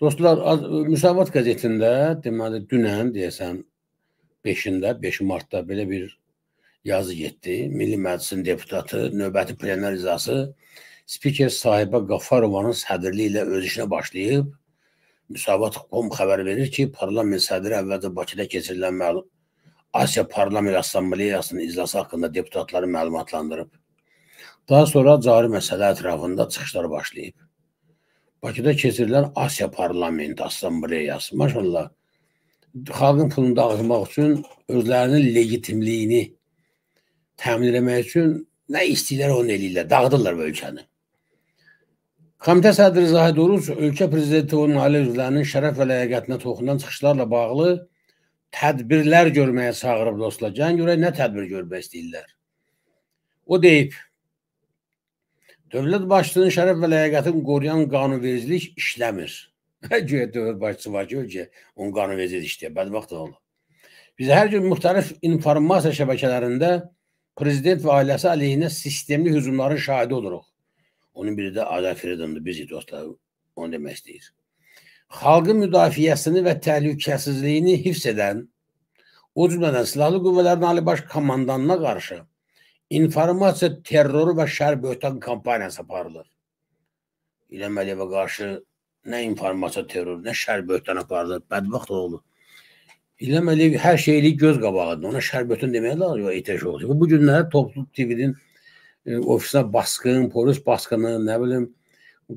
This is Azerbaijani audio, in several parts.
Dostlar, e, Müsavat qəzetində deməli dünən deyəsən 5-də, 5 martda belə bir yazı getdi. Milli Məclisin deputatı növbəti plenar iclası spiker sahibə Qafarovanın sədrliyi ilə öz işinə başlayıb. Müsavat.com xəbər verir ki, parlament sədri əvvəlcə Bakıda keçirilən məlum Asiya Parlament Assambleyasının iclası haqqında deputatları məlumatlandırıb. Daha sonra cari məsələ ətrafında çıxışlar başlayıb. Bakıda keçirilən Asiya Parlamenti Assambleyası, maşallah, xalqın pulunu dağıtmaq üçün özlərinin legitimliyini təmin etmək üçün nə istəyirlər onu eləyirlər, dağıdırlar bu ölkəni. Komitə sədri Zahid Oruc ölkə prezidenti onun ailə üzvlərinin şərəf və ləyaqətinə toxunan çıxışlarla bağlı tədbirlər görməyə çağırıb dostlar. Gəlin görək nə tədbir görmək istəyirlər. O deyib, Dövlət başçının şərəf və ləyaqətini qoruyan qanunvericilik işləmir. Güya dövlət başçısı var ki, ölkə onun qanunvericilik işləyir. Bədbəxt olur. Biz hər gün müxtəlif informasiya şəbəkələrində prezident və ailəsi əleyhinə sistemli hücumların şahidi oluruq. Onun biri də Azər Freedom'dur, bizi dostlar, onu demək istəyir. Xalqın müdafiəsini və təhlükəsizliyini hifz edən, o cümlədən silahlı qüvvələrin Ali Baş Komandanına qarşı informasiya terroru və şər böhtan kampaniyası aparılır. İlham Əliyevə qarşı nə informasiya terroru, nə şər böhtan aparılır. Bədbəxt oğlu. İlham Əliyev hər şeylik göz qabağında. Ona şər böhtan deməyə lazım yox, ehtiyac olacaq. Bu günlərdə Toplu TV-nin e, ofisinə baskın, polis baskını, nə bilim,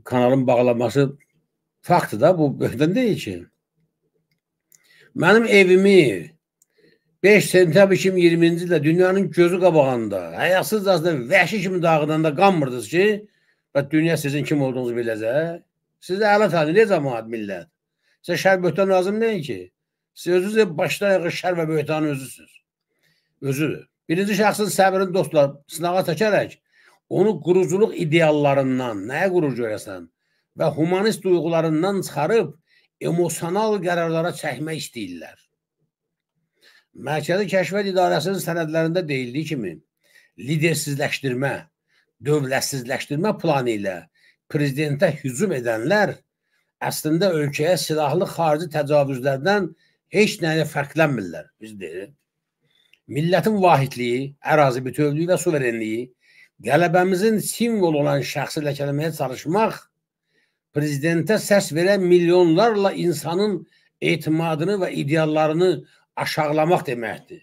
kanalın bağlanması faktdır da, bu böhtan deyil ki. Mənim evimi 5 sentyabr 2020-ci ildə dünyanın gözü qabağında, həyasız azda vəhşi kimi dağıdanda qanmırdınız ki, və dünya sizin kim olduğunuzu biləcək. Hə? Siz əla tanıyır cəmaət millət. Sizə şər böhtan lazım deyil ki. Siz özünüz başda ayağı şər və böhtanın özüsünüz. Özüdür. Birinci şəxsin səbrini dostlar sınağa çəkərək onu quruculuq ideallarından, nəyə qurucu görəsən və humanist duyğularından çıxarıb emosional qərarlara çəkmək istəyirlər. Mərkəzi Kəşfiyyat İdarəsinin sənədlərində deyildiyi kimi, lidersizləşdirmə, dövlətsizləşdirmə planı ilə prezidentə hücum edənlər əslində ölkəyə silahlı xarici təcavüzlərdən heç nəyə fərqlənmirlər, biz deyirik. Millətin vahidliyi, ərazi bütövlüyü və suverenliyi, qələbəmizin simvolu olan şəxsi ləkələməyə çalışmaq, prezidentə səs verən milyonlarla insanın etimadını və ideallarını aşağılamaq deməkdir.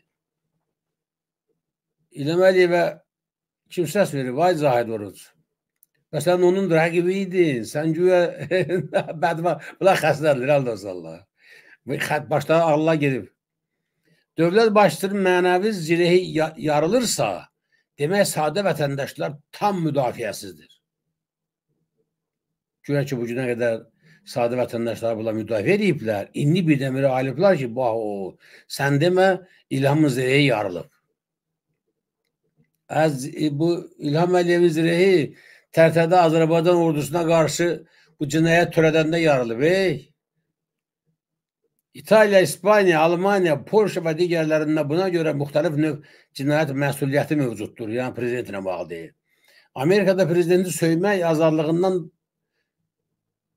İlham Əliyevə kim səs verir? Vay Zahid Oruc. Və sən onun rəqibi idin. Sən güya bədva, bunlar xəstədir, Allah. Başda Allah gedib. Dövlət başçısının mənəvi zirehi yarılırsa, demək sadə vətəndaşlar tam müdafiəsizdir. Güya ki, bu günə qədər sadə vətəndaşlar bula müdafiə ediblər. İndi bir dəmirə alıblar ki, bax o, sən demə İlhamın zirəyi yarılıb. Əz, e, bu İlham Əliyevin zirəyi tərtədə Azərbaycan ordusuna qarşı bu cinayət törədəndə yarılıb. Ey! İtaliya, İspaniya, Almaniya, Polşa və digərlərində buna görə müxtəlif növ cinayət məsuliyyəti mövcuddur. Yəni prezidentlə bağlı deyil. Amerikada prezidenti söymək azadlığından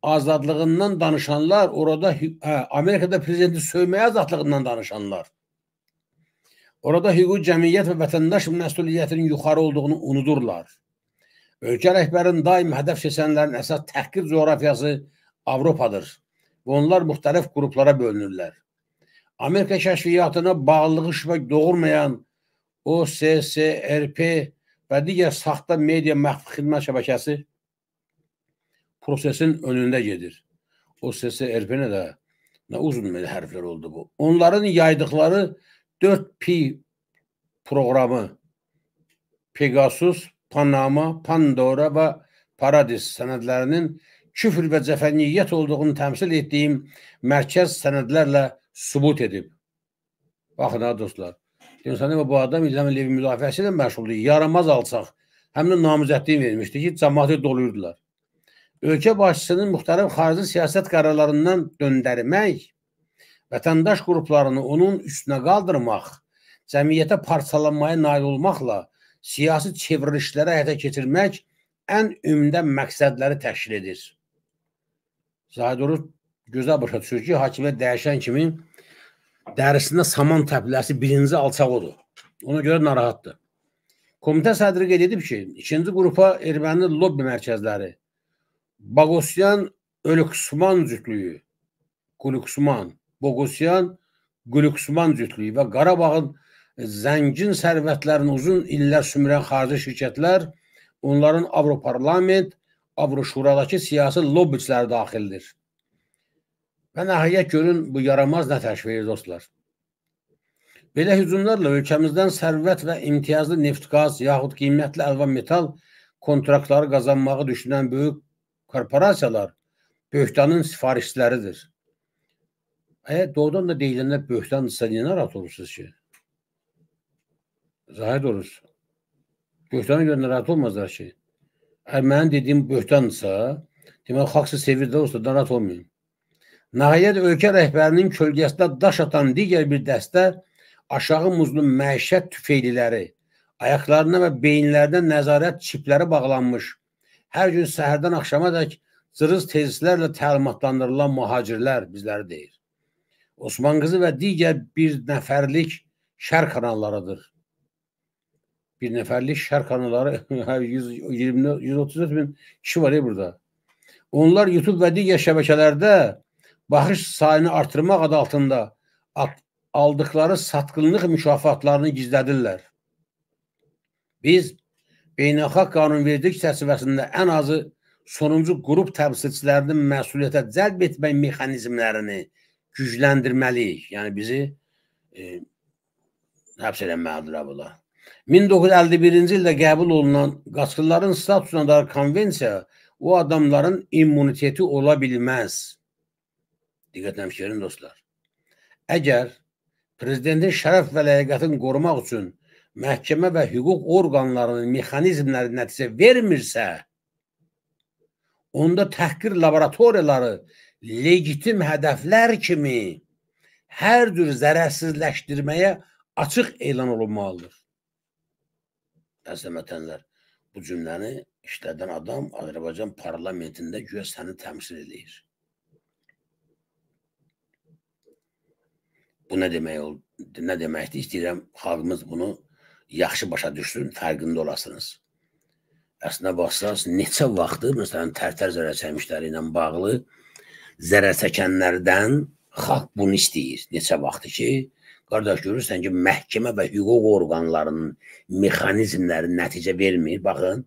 azadlığından danışanlar orada hə, Amerikada prezidenti sövməyə azadlığından danışanlar. Orada hüquq cemiyet ve vətəndaş məsuliyyətinin yukarı olduğunu unudurlar. Ölkə rəhbərinin daim hedef seçənlərin əsas təhqir coğrafiyası Avropadır və onlar muhtelif gruplara bölünürler. Amerika kəşfiyyatına bağlılığı şübhə doğurmayan OSSRP ve digər saxta media məxfi xidmət şəbəkəsi prosesin önündə gedir. O sesi erpinə də nə uzun belə hərflər oldu bu. Onların yaydıqları 4P proqramı Pegasus, Panama, Pandora və Paradis sənədlərinin küfr və cəfəniyyət olduğunu təmsil etdiyim mərkəz sənədlərlə sübut edib. Baxın ha dostlar. Deyirsən bu adam İlham Əliyev müdafiəsi ilə məşğuldur. Yaramaz alçaq. Həm də namizədliyi vermişdi ki, cəmaatı doluyurdular ölkə başçısının müxtərib xarici siyasət qərarlarından döndərmək, vətəndaş qruplarını onun üstünə qaldırmaq, cəmiyyətə parçalanmaya nail olmaqla siyasi çevrilişlərə həyata keçirmək ən ümdə məqsədləri təşkil edir. Zahid Oruc gözəl başa düşür ki, hakimiyyət dəyişən kimi dərisində saman təpləsi birinci alçaq odur. Ona görə narahatdır. Komitə sədri qeyd edib ki, ikinci qrupa erməni lobbi mərkəzləri, Bagosyan Ölüksman cütlüyü, Quluksman, Bogosyan Quluksman cütlüyü və Qarabağın e, zəngin sərvətlərini uzun illər sümürən xarici şirkətlər onların Avroparlament, Avroşuradakı siyasi lobbiçləri daxildir. Və nəhayət görün bu yaramaz nə təşvir edir dostlar. Belə hücumlarla ölkəmizdən sərvət və imtiyazlı neft qaz yaxud qiymətli əlvan metal kontraktları qazanmağı düşünən böyük korporasiyalar böhtanın sifarişçiləridir. Əgər e, doğrudan da deyiləndə böhtandırsa, niyə narahat olursunuz ki? Zahid olur. Böhtana görə narahat olmazlar ki. Əgər mənim dediyim böhtandırsa, demək xalqsa sevirdə olsa narahat olmayın. Nəhayət ölkə rəhbərinin kölgəsində daş atan digər bir dəstə aşağı muzlu məişət tüfeyliləri, ayaqlarına və beyinlərinə nəzarət çipləri bağlanmış Her gün səhərdən akşama dək cırız tezislərlə təlimatlandırılan muhacirler bizler deyir. Osman qızı və digər bir neferlik şer kanallarıdır. Bir neferlik şer kanalları 120 134 kişi var ya burada. Onlar YouTube ve diğer şebekelerde baxış sayını artırmak adı altında aldıkları satkınlık mükafatlarını gizlədirlər. Biz beynəlxalq qanunvericilik çərçivəsində ən azı sonuncu qrup təmsilçilərinin məsuliyyətə cəlb etmək mexanizmlərini gücləndirməliyik. Yəni bizi e, həbs eləməlidirlər bunlar. 1951-ci ildə qəbul olunan qaçqınların statusuna dair konvensiya o adamların immuniteti ola bilməz. Diqqətlə fikrin dostlar. Əgər prezidentin şərəf və ləyaqətini qorumaq üçün məhkəmə və hüquq orqanlarının mexanizmləri nəticə vermirsə, onda təhqir laboratoriyaları legitim hədəflər kimi hər cür zərərsizləşdirməyə açıq elan olunmalıdır. Əzizə vətənlər, bu cümləni işlədən adam Azərbaycan parlamentində güya səni təmsil edir. Bu nə demək oldu? Nə deməkdir? İstəyirəm xalqımız bunu yaxşı başa düşsün, fərqində olasınız. Əslində baxsaz, neçə vaxtı, məsələn, tərtər zərər çəkmişləri ilə bağlı zərər çəkənlərdən xalq bunu istəyir. Neçə vaxtı ki, qardaş görürsən ki, məhkəmə və hüquq orqanlarının mexanizmləri nəticə vermir. Baxın,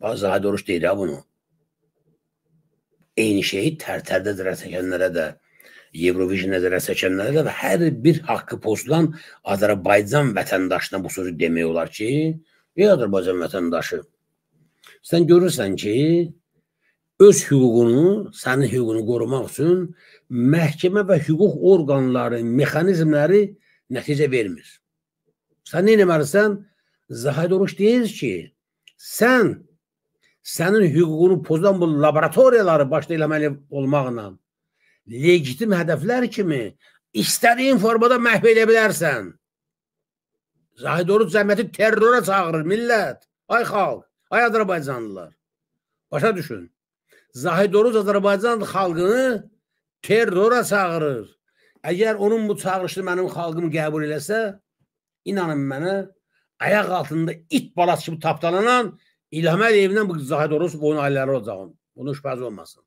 bax, Zahid Oruç deyir ha bunu. Eyni şey tərtərdə zərər çəkənlərə də, də Eurovision nəzərə seçənlərə və hər bir haqqı pozulan Azərbaycan vətəndaşına bu sözü demək olar ki, ey Azərbaycan vətəndaşı, sən görürsən ki, öz hüququnu, sənin hüququnu qorumaq üçün məhkəmə və hüquq orqanları, mexanizmləri nəticə vermir. Sən nə eləməlisən? Zahid Oruç deyir ki, sən sənin hüququnu pozan bu laboratoriyaları başda eləməli olmaqla legitim hedefler kimi istədiyin formada məhv edə bilərsən. Zahid Oruç terrora çağırır millet, Ay xalq, ay Azərbaycanlılar. Başa düşün. Zahid Oruç Azərbaycan xalqını terrora çağırır. Eğer onun bu çağırışını mənim xalqım qəbul eləsə, inanın bana, ayaq altında it balası kimi tapdalanan İlham Əliyevdən bu Zahid Oruç boyun ailələri olacağım. Bunun şübhəsi olmasın.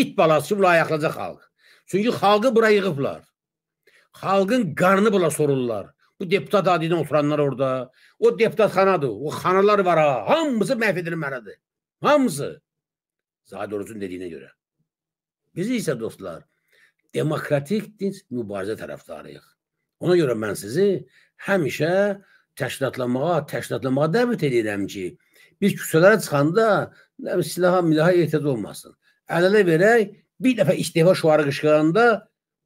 it balası bula ayaqlayacaq xalq. Çünki xalqı bura yığıblar. Xalqın qarnı bula sorurlar. Bu deputat adıyla oturanlar orada. O deputatxanadır. O xanalar var ha. Hamısı məhv edilməlidir. Hamısı. Zahid Orucun dediyinə görə. Biz isə dostlar demokratik dinc mübarizə tərəfdarıyıq. Ona görə mən sizi həmişə təşkilatlanmağa, təşkilatlanmağa dəvət edirəm ki, biz küçələrə çıxanda silaha, milaha ehtiyac olmasın. Əllə verək, bir dəfə istifa şüarı qışqıranda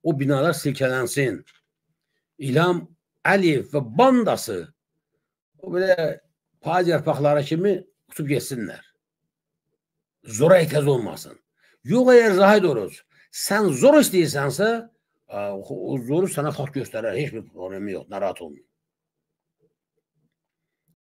o binalar silkələnsin. İlham Əliyev və bandası o belə payız yarpaqları kimi tutub getsinlər. Zora etiraz olmasın. Yox əgər Zahid Oruz, sən zor istəyirsənsə, o zoru sənə xalq göstərər, heç bir problemi yox, narahat olmayın.